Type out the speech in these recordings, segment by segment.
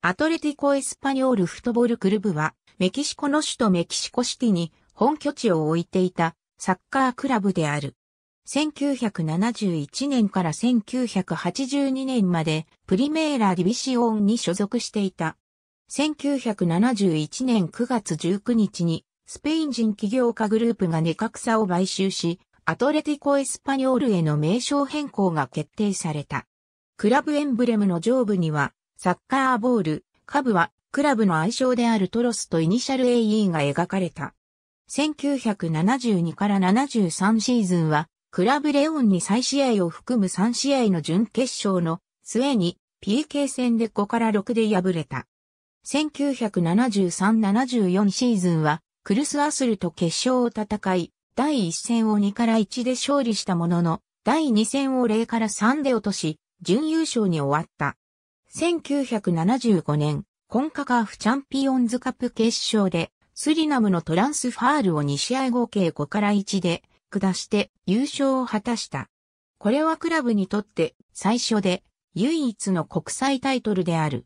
アトレティコ・エスパニョールフットボールクルブは、メキシコの首都メキシコシティに本拠地を置いていたサッカークラブである。1971年から1982年までプリメーラ・ディビシオンに所属していた。1971年9月19日にスペイン人起業家グループがネカクサを買収し、アトレティコ・エスパニョールへの名称変更が決定された。クラブエンブレムの上部にはサッカーボール、下部はクラブの愛称であるトロスとイニシャル AE が描かれた。1972から73シーズンは、クラブレオンに再試合を含む3試合の準決勝の末に PK 戦で5から6で敗れた。1973-74シーズンは、クルスアスルと決勝を戦い、第1戦を2から1で勝利したものの、第2戦を0から3で落とし、準優勝に終わった。1975年、コンカカーフチャンピオンズカップ決勝で、スリナムのトランスファールを2試合合計5から1で、下して優勝を果たした。これはクラブにとって最初で唯一の国際タイトルである。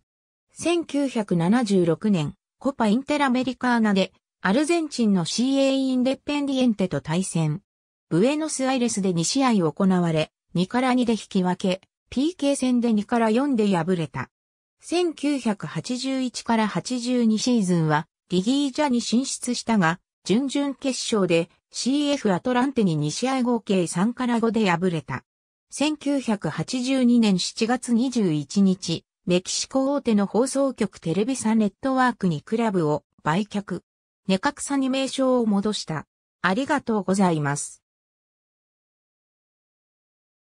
1976年、コパインテラメリカーナでアルゼンチンの CA インデペンディエンテと対戦。ブエノスアイレスで2試合行われ、2から2で引き分け、PK 戦で2から4で敗れた。1981から82シーズンはリギージャに進出したが、準々決勝で CF アトランテに2試合合計3から5で敗れた。1982年7月21日、メキシコ大手の放送局テレビサネットワークにクラブを売却。ネカクサに名称を戻した。ありがとうございます。